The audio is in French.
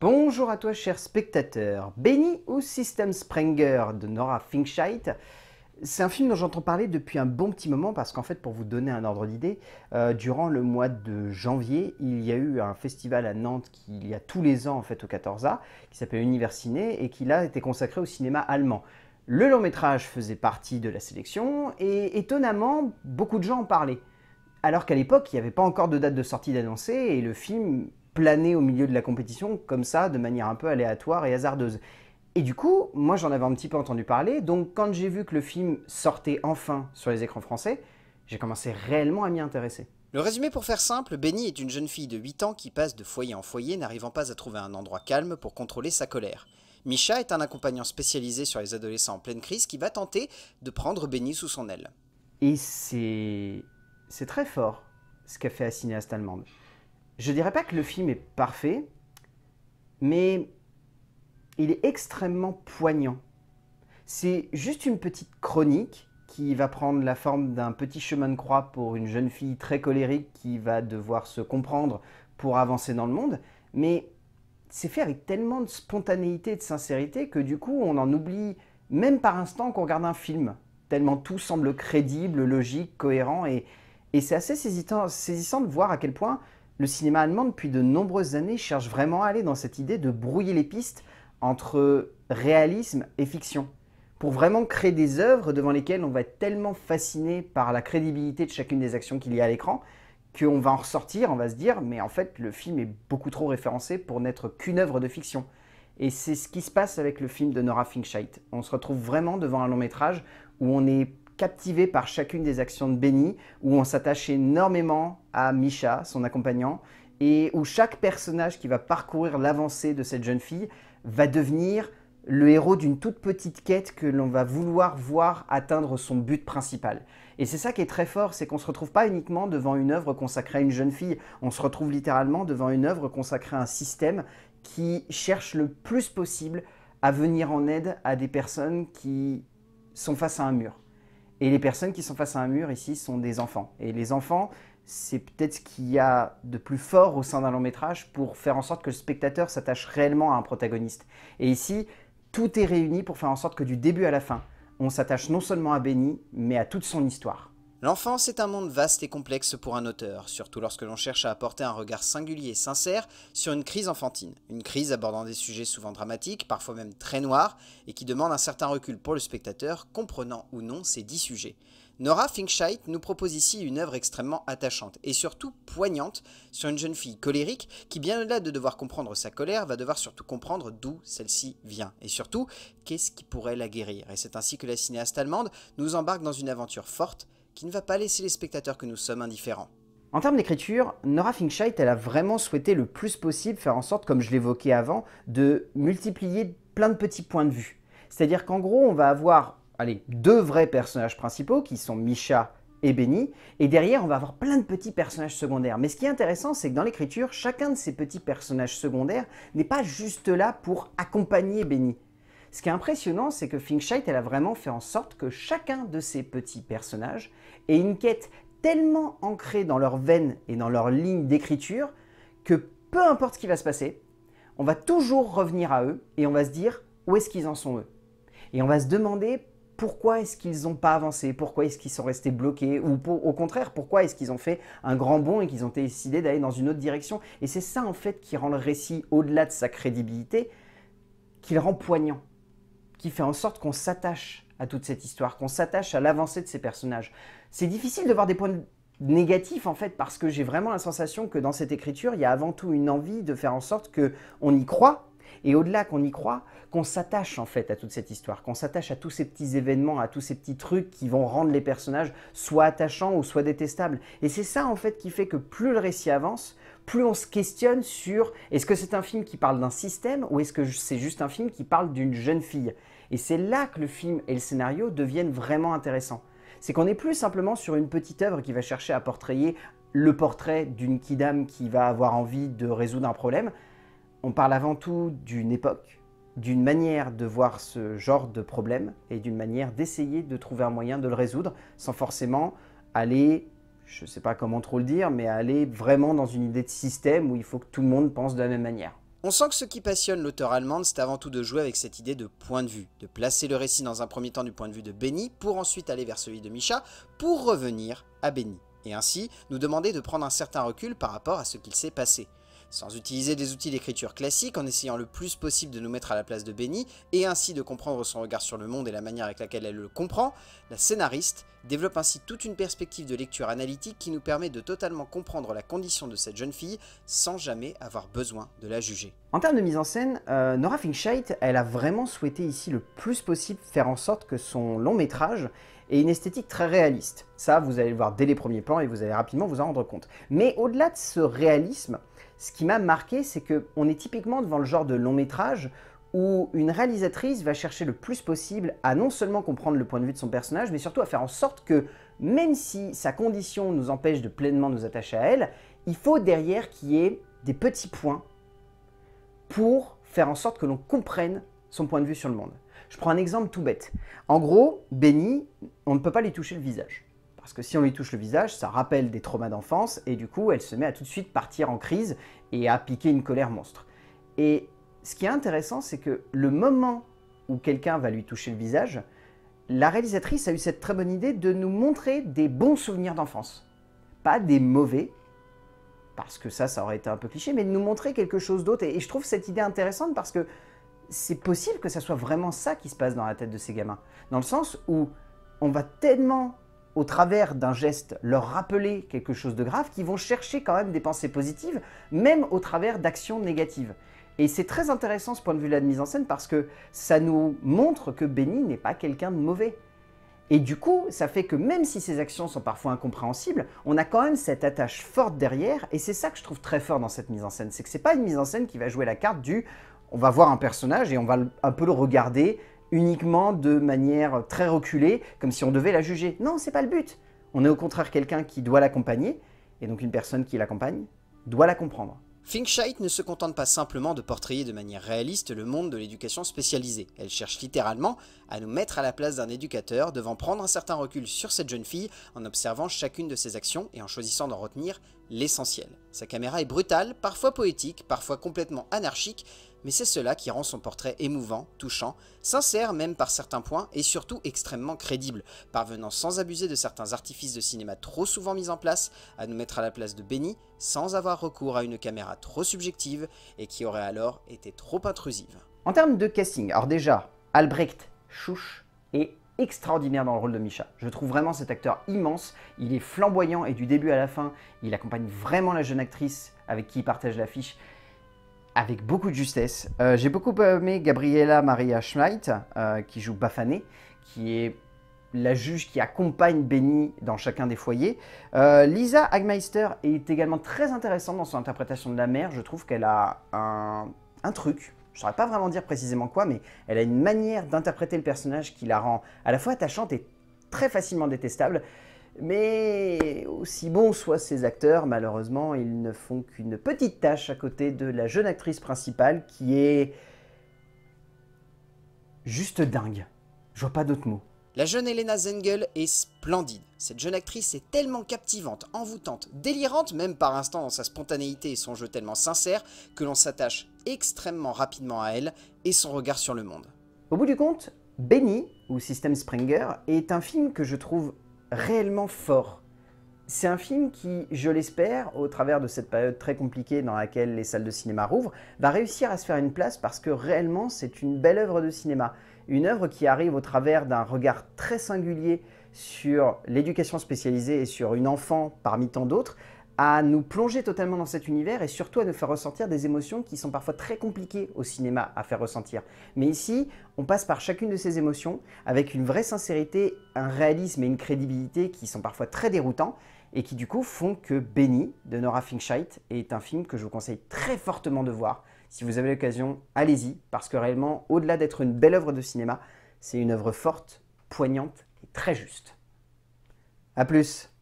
Bonjour à toi cher spectateur, Benny ou System Sprenger de Nora Finkscheid. C'est un film dont j'entends parler depuis un bon petit moment parce qu'en fait pour vous donner un ordre d'idée, euh, durant le mois de janvier, il y a eu un festival à Nantes qu'il y a tous les ans en fait au 14A qui s'appelle Universiné et qui là était consacré au cinéma allemand. Le long métrage faisait partie de la sélection et étonnamment beaucoup de gens en parlaient alors qu'à l'époque, il n'y avait pas encore de date de sortie d'annoncer et le film planer au milieu de la compétition comme ça, de manière un peu aléatoire et hasardeuse. Et du coup, moi j'en avais un petit peu entendu parler, donc quand j'ai vu que le film sortait enfin sur les écrans français, j'ai commencé réellement à m'y intéresser. Le résumé pour faire simple, Benny est une jeune fille de 8 ans qui passe de foyer en foyer n'arrivant pas à trouver un endroit calme pour contrôler sa colère. Misha est un accompagnant spécialisé sur les adolescents en pleine crise qui va tenter de prendre Benny sous son aile. Et c'est... c'est très fort ce qu'a fait la cinéaste allemande. Je dirais pas que le film est parfait, mais il est extrêmement poignant. C'est juste une petite chronique qui va prendre la forme d'un petit chemin de croix pour une jeune fille très colérique qui va devoir se comprendre pour avancer dans le monde, mais c'est fait avec tellement de spontanéité et de sincérité que du coup on en oublie même par instant qu'on regarde un film, tellement tout semble crédible, logique, cohérent, et, c'est assez saisissant de voir à quel point le cinéma allemand, depuis de nombreuses années, cherche vraiment à aller dans cette idée de brouiller les pistes entre réalisme et fiction, pour vraiment créer des œuvres devant lesquelles on va être tellement fasciné par la crédibilité de chacune des actions qu'il y a à l'écran, qu'on va en ressortir, on va se dire, mais en fait, le film est beaucoup trop référencé pour n'être qu'une œuvre de fiction. Et c'est ce qui se passe avec le film de Nora Finkscheid. On se retrouve vraiment devant un long métrage où on est captivé par chacune des actions de Benny, où on s'attache énormément à Misha, son accompagnant, et où chaque personnage qui va parcourir l'avancée de cette jeune fille va devenir le héros d'une toute petite quête que l'on va vouloir voir atteindre son but principal. Et c'est ça qui est très fort, c'est qu'on ne se retrouve pas uniquement devant une œuvre consacrée à une jeune fille, on se retrouve littéralement devant une œuvre consacrée à un système qui cherche le plus possible à venir en aide à des personnes qui sont face à un mur. Et les personnes qui sont face à un mur ici sont des enfants. Et les enfants, c'est peut-être ce qu'il y a de plus fort au sein d'un long métrage pour faire en sorte que le spectateur s'attache réellement à un protagoniste. Et ici, tout est réuni pour faire en sorte que du début à la fin, on s'attache non seulement à Benny, mais à toute son histoire. L'enfance est un monde vaste et complexe pour un auteur, surtout lorsque l'on cherche à apporter un regard singulier et sincère sur une crise enfantine, une crise abordant des sujets souvent dramatiques, parfois même très noirs, et qui demande un certain recul pour le spectateur, comprenant ou non ces dix sujets. Nora Finkscheid nous propose ici une œuvre extrêmement attachante et surtout poignante sur une jeune fille colérique qui, bien au-delà de devoir comprendre sa colère, va devoir surtout comprendre d'où celle-ci vient et surtout qu'est-ce qui pourrait la guérir. Et c'est ainsi que la cinéaste allemande nous embarque dans une aventure forte qui ne va pas laisser les spectateurs que nous sommes indifférents. En termes d'écriture, Nora Finkscheid, elle a vraiment souhaité le plus possible faire en sorte, comme je l'évoquais avant, de multiplier plein de petits points de vue. C'est-à-dire qu'en gros, on va avoir allez, deux vrais personnages principaux qui sont Misha et Benny, et derrière, on va avoir plein de petits personnages secondaires. Mais ce qui est intéressant, c'est que dans l'écriture, chacun de ces petits personnages secondaires n'est pas juste là pour accompagner Benny. Ce qui est impressionnant, c'est que Finkshite, elle a vraiment fait en sorte que chacun de ces petits personnages ait une quête tellement ancrée dans leurs veines et dans leur ligne d'écriture que peu importe ce qui va se passer, on va toujours revenir à eux et on va se dire où est-ce qu'ils en sont eux. Et on va se demander pourquoi est-ce qu'ils n'ont pas avancé, pourquoi est-ce qu'ils sont restés bloqués, ou au contraire, pourquoi est-ce qu'ils ont fait un grand bond et qu'ils ont décidé d'aller dans une autre direction. Et c'est ça en fait qui rend le récit, au-delà de sa crédibilité, qui le rend poignant qui fait en sorte qu'on s'attache à toute cette histoire, qu'on s'attache à l'avancée de ces personnages. C'est difficile de voir des points négatifs en fait parce que j'ai vraiment la sensation que dans cette écriture, il y a avant tout une envie de faire en sorte que on y croit et au-delà qu'on y croit, qu'on s'attache en fait à toute cette histoire, qu'on s'attache à tous ces petits événements, à tous ces petits trucs qui vont rendre les personnages soit attachants ou soit détestables. Et c'est ça en fait qui fait que plus le récit avance, plus on se questionne sur est-ce que c'est un film qui parle d'un système ou est-ce que c'est juste un film qui parle d'une jeune fille. Et c'est là que le film et le scénario deviennent vraiment intéressants. C'est qu'on n'est plus simplement sur une petite œuvre qui va chercher à portrayer le portrait d'une kidam qui va avoir envie de résoudre un problème. On parle avant tout d'une époque, d'une manière de voir ce genre de problème et d'une manière d'essayer de trouver un moyen de le résoudre sans forcément aller je ne sais pas comment trop le dire, mais aller vraiment dans une idée de système où il faut que tout le monde pense de la même manière. On sent que ce qui passionne l'auteur allemande, c'est avant tout de jouer avec cette idée de point de vue, de placer le récit dans un premier temps du point de vue de Benny, pour ensuite aller vers celui de Misha, pour revenir à Benny, et ainsi nous demander de prendre un certain recul par rapport à ce qu'il s'est passé sans utiliser des outils d'écriture classiques, en essayant le plus possible de nous mettre à la place de Benny, et ainsi de comprendre son regard sur le monde et la manière avec laquelle elle le comprend, la scénariste développe ainsi toute une perspective de lecture analytique qui nous permet de totalement comprendre la condition de cette jeune fille sans jamais avoir besoin de la juger. En termes de mise en scène, euh, Nora Finchite, elle a vraiment souhaité ici le plus possible faire en sorte que son long métrage ait une esthétique très réaliste. Ça, vous allez le voir dès les premiers plans et vous allez rapidement vous en rendre compte. Mais au-delà de ce réalisme, ce qui m'a marqué, c'est qu'on est typiquement devant le genre de long métrage où une réalisatrice va chercher le plus possible à non seulement comprendre le point de vue de son personnage, mais surtout à faire en sorte que, même si sa condition nous empêche de pleinement nous attacher à elle, il faut derrière qu'il y ait des petits points pour faire en sorte que l'on comprenne son point de vue sur le monde. Je prends un exemple tout bête. En gros, Benny, on ne peut pas lui toucher le visage. Parce que si on lui touche le visage, ça rappelle des traumas d'enfance et du coup, elle se met à tout de suite partir en crise et à piquer une colère monstre. Et ce qui est intéressant, c'est que le moment où quelqu'un va lui toucher le visage, la réalisatrice a eu cette très bonne idée de nous montrer des bons souvenirs d'enfance. Pas des mauvais, parce que ça, ça aurait été un peu cliché, mais de nous montrer quelque chose d'autre. Et, je trouve cette idée intéressante parce que c'est possible que ça soit vraiment ça qui se passe dans la tête de ces gamins. Dans le sens où on va tellement au travers d'un geste, leur rappeler quelque chose de grave, qui vont chercher quand même des pensées positives, même au travers d'actions négatives. Et c'est très intéressant ce point de vue-là de mise en scène parce que ça nous montre que Benny n'est pas quelqu'un de mauvais. Et du coup, ça fait que même si ses actions sont parfois incompréhensibles, on a quand même cette attache forte derrière, et c'est ça que je trouve très fort dans cette mise en scène. C'est que c'est pas une mise en scène qui va jouer la carte du on va voir un personnage et on va un peu le regarder uniquement de manière très reculée, comme si on devait la juger. Non, c'est pas le but. On est au contraire quelqu'un qui doit l'accompagner, et donc une personne qui l'accompagne doit la comprendre. Finkscheid ne se contente pas simplement de portrayer de manière réaliste le monde de l'éducation spécialisée. Elle cherche littéralement à nous mettre à la place d'un éducateur, devant prendre un certain recul sur cette jeune fille en observant chacune de ses actions et en choisissant d'en retenir l'essentiel. Sa caméra est brutale, parfois poétique, parfois complètement anarchique, mais c'est cela qui rend son portrait émouvant, touchant, sincère même par certains points et surtout extrêmement crédible, parvenant sans abuser de certains artifices de cinéma trop souvent mis en place à nous mettre à la place de Benny sans avoir recours à une caméra trop subjective et qui aurait alors été trop intrusive. En termes de casting, alors déjà, Albrecht Chouch est extraordinaire dans le rôle de Misha. Je trouve vraiment cet acteur immense, il est flamboyant et du début à la fin, il accompagne vraiment la jeune actrice avec qui il partage l'affiche avec beaucoup de justesse. Euh, j'ai beaucoup aimé Gabriella Maria Schmeit, euh, qui joue Bafané, qui est la juge qui accompagne Benny dans chacun des foyers. Euh, Lisa Hagmeister est également très intéressante dans son interprétation de la mère. Je trouve qu'elle a un, un truc, je ne saurais pas vraiment dire précisément quoi, mais elle a une manière d'interpréter le personnage qui la rend à la fois attachante et très facilement détestable. Mais aussi bons soient ces acteurs, malheureusement, ils ne font qu'une petite tâche à côté de la jeune actrice principale qui est juste dingue. Je vois pas d'autre mot. La jeune Elena Zengel est splendide. Cette jeune actrice est tellement captivante, envoûtante, délirante, même par instant dans sa spontanéité et son jeu tellement sincère, que l'on s'attache extrêmement rapidement à elle et son regard sur le monde. Au bout du compte, Benny, ou System Springer, est un film que je trouve réellement fort. C'est un film qui, je l'espère, au travers de cette période très compliquée dans laquelle les salles de cinéma rouvrent, va réussir à se faire une place parce que réellement c'est une belle œuvre de cinéma. Une œuvre qui arrive au travers d'un regard très singulier sur l'éducation spécialisée et sur une enfant parmi tant d'autres, à nous plonger totalement dans cet univers et surtout à nous faire ressentir des émotions qui sont parfois très compliquées au cinéma à faire ressentir. Mais ici, on passe par chacune de ces émotions avec une vraie sincérité, un réalisme et une crédibilité qui sont parfois très déroutants et qui du coup font que Benny de Nora Finkscheid est un film que je vous conseille très fortement de voir. Si vous avez l'occasion, allez-y parce que réellement, au-delà d'être une belle œuvre de cinéma, c'est une œuvre forte, poignante et très juste. A plus